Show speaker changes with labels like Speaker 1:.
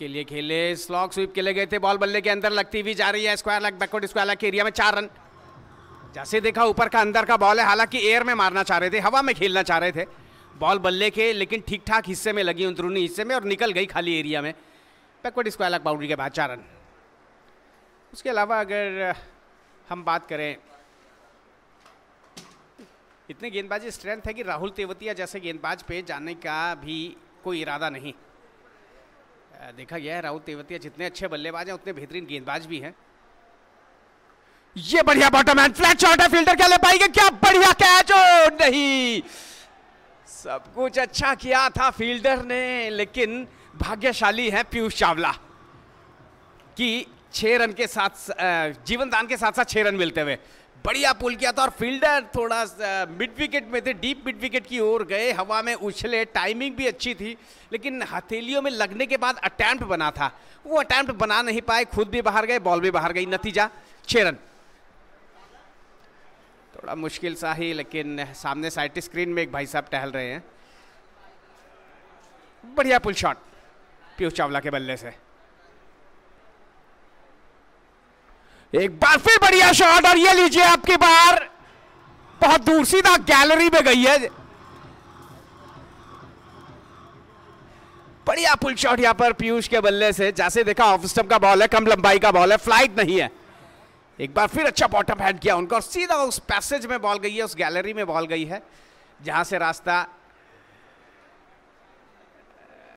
Speaker 1: के लिए खेले स्लॉग स्वीप खेले गए थे बॉल बल्ले के अंदर लगती हुई जा रही है स्क्वायर लग बैकवर्ड स्क्वायर लग के एरिया में चार रन जैसे देखा ऊपर का अंदर का बॉल है हालांकि एयर में मारना चाह रहे थे हवा में खेलना चाह रहे थे बॉल बल्ले के लेकिन ठीक ठाक हिस्से में लगी अंदरूनी हिस्से में और निकल गई खाली एरिया में बैकवर्ड स्क्वायर लग बाउंड्री के बाद चार रन उसके अलावा अगर हम बात करें इतने गेंदबाजी स्ट्रेंथ है कि राहुल तेवतिया जैसे गेंदबाज पे जाने का भी कोई इरादा नहीं देखा गया है राहुल तेवतिया जितने अच्छे बल्लेबाज हैं उतने बेहतरीन गेंदबाज भी हैं
Speaker 2: ये बढ़िया बॉटम एंड फ्लैट शॉट है फील्डर क्या ले पाएंगे क्या बढ़िया
Speaker 1: कैच हो नहीं सब कुछ अच्छा किया था फील्डर ने लेकिन भाग्यशाली है पीयूष चावला कि छः रन के साथ जीवन दान के साथ साथ छः रन मिलते हुए बढ़िया पुल किया था और फील्डर थोड़ा मिड विकेट में थे डीप मिड विकेट की ओर गए हवा में उछले टाइमिंग भी अच्छी थी लेकिन हथेलियों में लगने के बाद अटैम्प्ट बना था वो अटैम्प्ट बना नहीं पाए खुद भी बाहर गए बॉल भी बाहर गई नतीजा छः रन थोड़ा मुश्किल सा ही लेकिन सामने साइड स्क्रीन में एक भाई साहब टहल रहे हैं बढ़िया पुल शॉट पीयूष चावला के बल्ले से
Speaker 2: एक बार फिर बढ़िया शॉट और ये लीजिए आपकी बार बहुत दूर सीधा गैलरी में गई है
Speaker 1: बढ़िया पुल शॉट यहां पर पीयूष के बल्ले से जैसे देखा ऑफ स्टम का बॉल है कम लंबाई का बॉल है फ्लाइट नहीं है एक बार फिर अच्छा बॉटम हैंड किया उनका और सीधा उस पैसेज में बॉल गई है उस गैलरी
Speaker 2: में बॉल गई है जहां से रास्ता